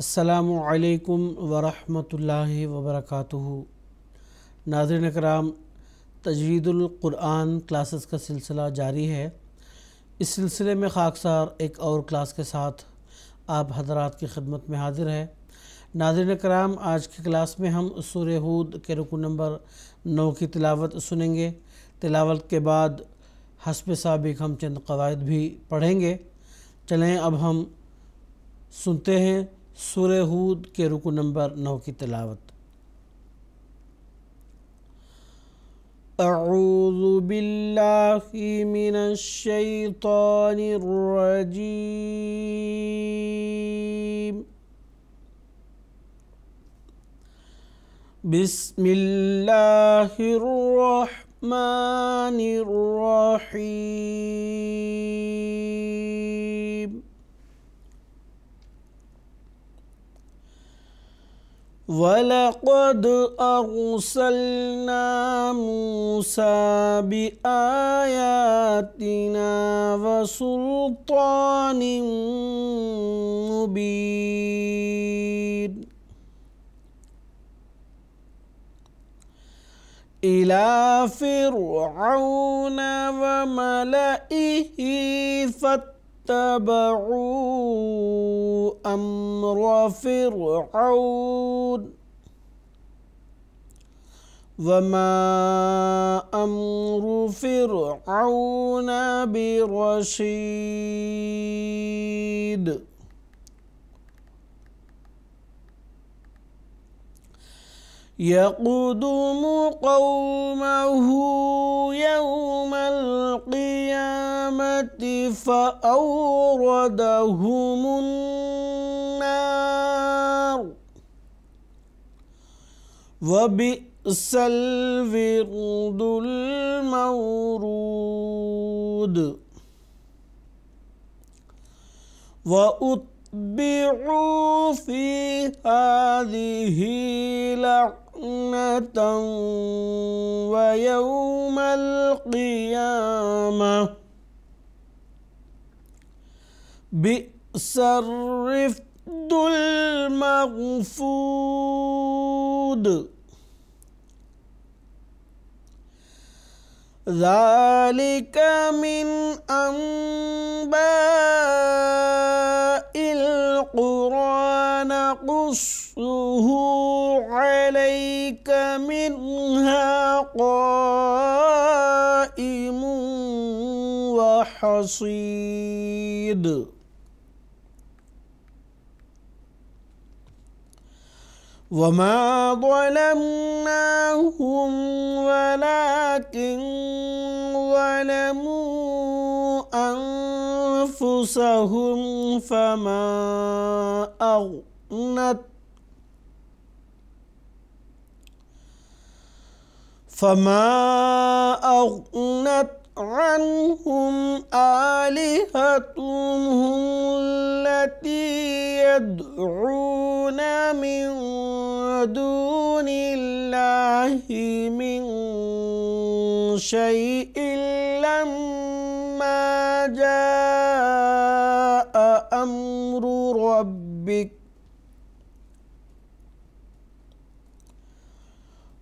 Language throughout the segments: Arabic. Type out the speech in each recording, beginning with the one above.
असलकम वरहमल वबरक नाजरन कराम तजवीदुल्कुरान क्लासेस का सिलसिला जारी है इस सिलसिले में खाकसार एक और क्लास के साथ आप हजरात की खिदमत में हाजिर है नाजरन कराम आज की क्लास में हम सूर हूद के रुकू नंबर नौ की तिलावत सुनेंगे तिलावत के बाद हसब सबक हम चंद कवायद भी पढ़ेंगे चलें अब हम सुनते हैं سورة हूद کے رکو نمبر نو کی تلاوت أعوذ بالله من الشيطان الرجيم بسم الله الرحمن الرحيم ولقد أرسلنا موسى بآياتنا وسلطان مبين إلى فرعون وملئه فتح اتبعوا أمر فرعون وما أمر فرعون برشيد يقدم قومه يوم القيامة القيامة فأوردهم النار وبئس الورد المورود وأتبعوا في هذه لعنة ويوم القيامة بئس الرفد المغفود ذلك من أنباء القرآن نقصه عليك منها قائم وحصيد وما ظلمناهم ولكن ظلموا أنفسهم فما أغنت فما أغنت عنهم آلهتهم التي يدعون من دون الله من شيء لما جاء أمر ربك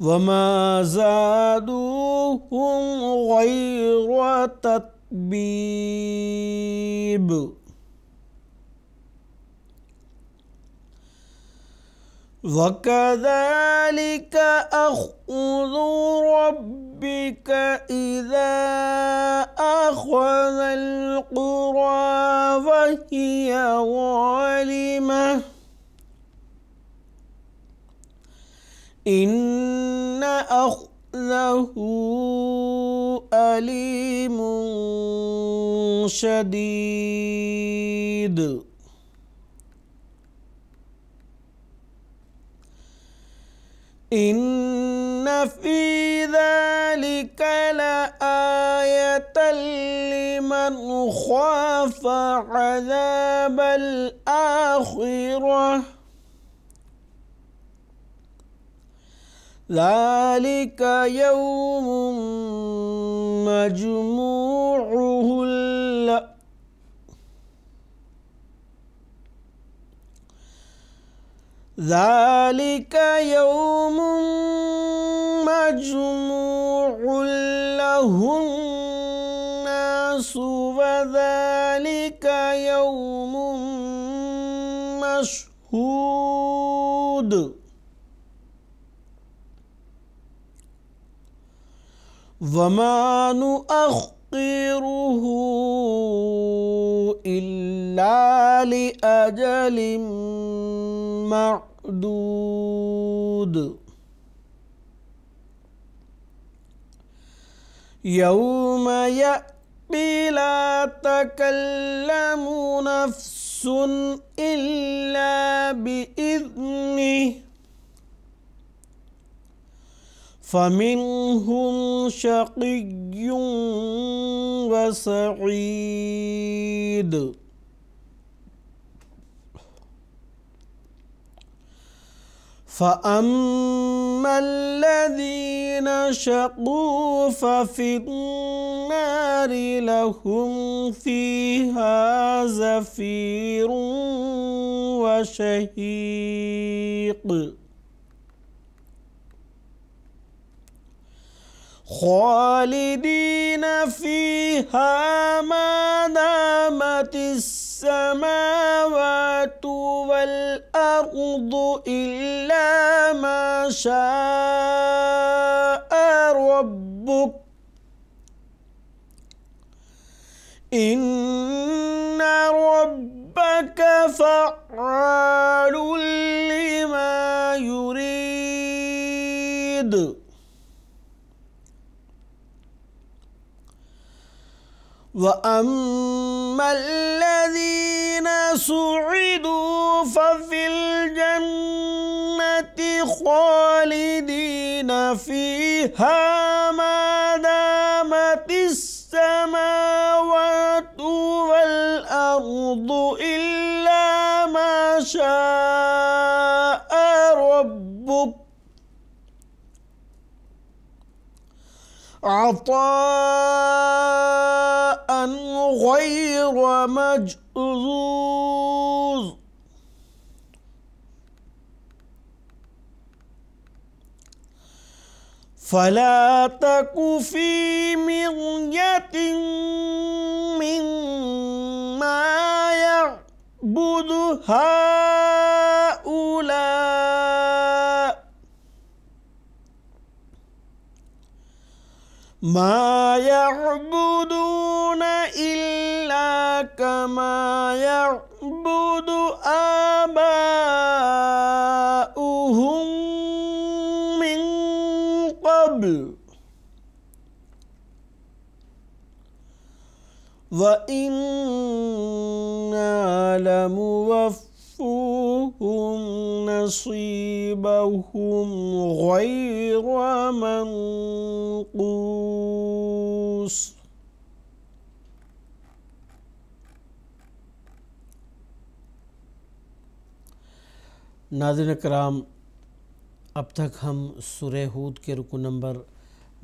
وما زادوهم غير تطبيب وكذلك أخذ ربك إذا أخذ القرى وهي ظالمة إن أخذه أليم شديد إن في ذلك لآية لمن خاف عذاب الآخرة ذلك يوم مجموع ذلك يوم مجموع له الناس وذلك يوم مشهود وما نؤخر نؤخره إلا لأجل معدود يوم يأتي لا تكلم نفس إلا بإذنه فمنهم شقي وسعيد فأما الذين شقوا ففي النار لهم فيها زفير وشهيق خالدين فيها ما دامت السماوات والأرض إلا ما شاء ربك إن ربك فعال وأما الذين سعدوا ففي الجنة خالدين فيها ما دامت السماوات والأرض إلا ما شاء ربك عطاء غير مجذوذ فلا تك في مرية مما يعبد هؤلاء ما يعبدون كما يعبد آباؤهم من قبل وإنا لموفوهم نصيبهم غير منقوص नाजिन कराम अब तक हम सुर हूद के रुकू नंबर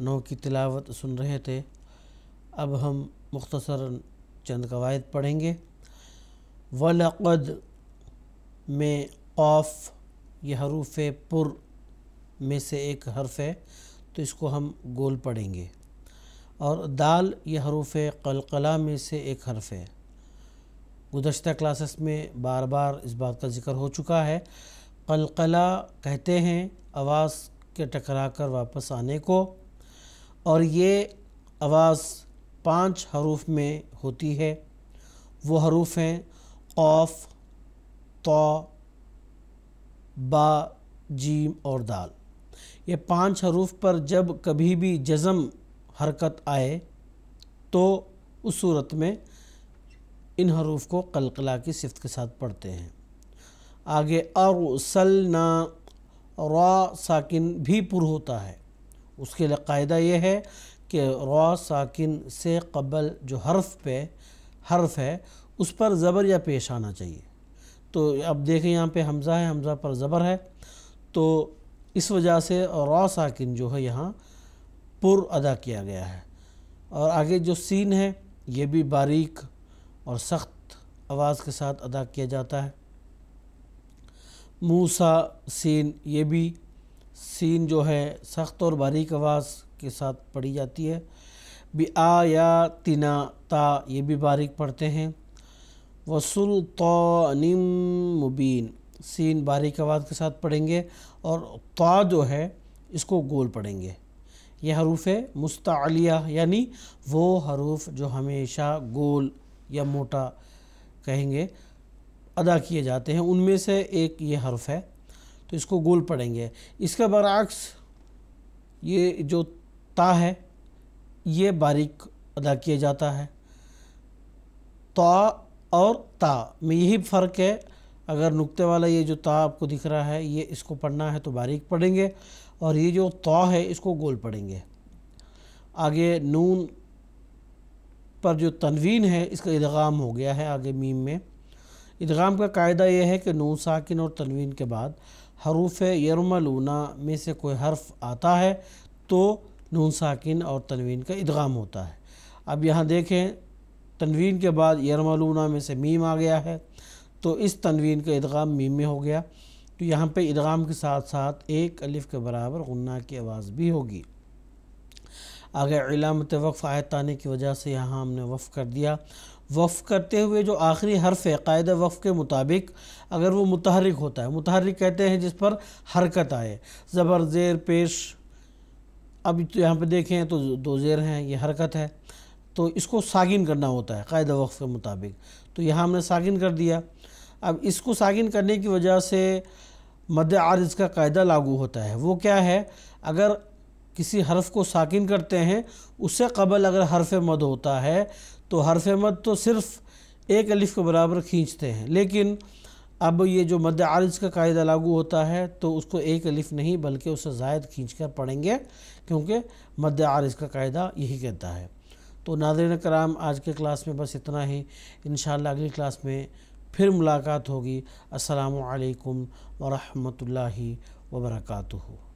नौ की तिलावत सुन रहे थे अब हम मुख्तसर चंद कवायद पढ़ेंगे वलक़द में क़ौफ़ यह हरूफ पुर में से एक हरफ है तो इसको हम गोल पढ़ेंगे और दाल यह हरूफ कलकला में से एक हर्फ है गुज्त क्लासेस में बार बार इस बात का जिक्र हो चुका है कलकला कहते हैं आवाज़ के टकरा कर वापस आने को और ये आवाज़ पांच हरूफ में होती है वो हरूफ हैं कौफ तो बा जीम और दाल ये पांच हरूफ पर जब कभी भी जज़म हरकत आए तो उस सूरत में इन हरूफ को कलकला की सिफत के साथ पढ़ते हैं आगे अरसलना रॉ साकिन भी पुर होता है उसके लिए कायदा यह है कि रॉ साकिन से कबल जो हर्फ पे हर्फ है उस पर ज़बर या पेश आना चाहिए तो अब देखें यहाँ पे हमज़ा है हमज़ा पर ज़बर है तो इस वजह से रॉ साकिन जो है यहाँ पुर अदा किया गया है और आगे जो सीन है ये भी बारीक और सख्त आवाज़ के साथ अदा किया जाता है मूसा सीन ये भी सीन जो है सख्त और बारीक आवाज़ के साथ पढ़ी जाती है बि आ या तिना ता ये भी बारीक पढ़ते हैं वसुलतानिम मुबीन सीन बारीक आवाज़ के साथ पढ़ेंगे और ता जो है इसको गोल पढ़ेंगे यह हरूफ है मुस्तालिया यानी वो हरूफ जो हमेशा गोल या मोटा कहेंगे अदा किए जाते हैं उनमें से एक ये हर्फ है तो इसको गोल पढ़ेंगे इसका बरक्स ये जो ता है ये बारीक अदा किया जाता है ता और ता में यही फ़र्क है अगर नुक्ते वाला ये जो ता आपको दिख रहा है ये इसको पढ़ना है तो बारीक पढ़ेंगे और ये जो ता है इसको गोल पढ़ेंगे आगे नून पर जो तनवीन है इसका इदगाम हो गया है आगे मीम में इदगाम का कायदा यह है कि नू साकिन और तनवीन के बाद हरूफ यरमलूना में से कोई हर्फ आता है तो नून साकिन और तनवीन का इदगाम होता है अब यहाँ देखें तनवीन के बाद यरमलूना में से मीम आ गया है तो इस तनवीन का इदगाम मीम में हो गया तो यहाँ पे इदगाम के साथ साथ एक अलिफ़ के बराबर गन्ना की आवाज़ भी होगी आगे इलामत वक्फ़ आयत आने की वजह से यहाँ हमने वफ़ कर दिया वफ़ करते हुए जो आखिरी हर्फ है कायद वफ़ के मुताबिक अगर वो मुतहरक होता है मुतहरक कहते हैं जिस पर हरकत आए ज़बर ज़ेर पेश अब तो यहाँ पर देखें तो दो ज़ेर हैं ये हरकत है तो इसको सागिन करना होता है कायद वक्फ़ के मुताबिक तो यहाँ हमने सागिन कर दिया अब इसको सागिन करने की वजह से मद आरज़ का कायदा लागू होता है वो क्या है अगर किसी हर्फ को साकिन करते हैं उससे कबल अगर हरफ मद होता है तो हरफ मद तो सिर्फ़ एक अलिफ के बराबर खींचते हैं लेकिन अब ये जो मद आरज का कायदा लागू होता है तो उसको एक अलिफ नहीं बल्कि उससे जायद खींच कर पढ़ेंगे क्योंकि मद आरज का कायदा यही कहता है तो नाजरन कराम आज के क्लास में बस इतना ही इन अगली क्लास में फिर मुलाकात होगी असलकम वरहमल वर्का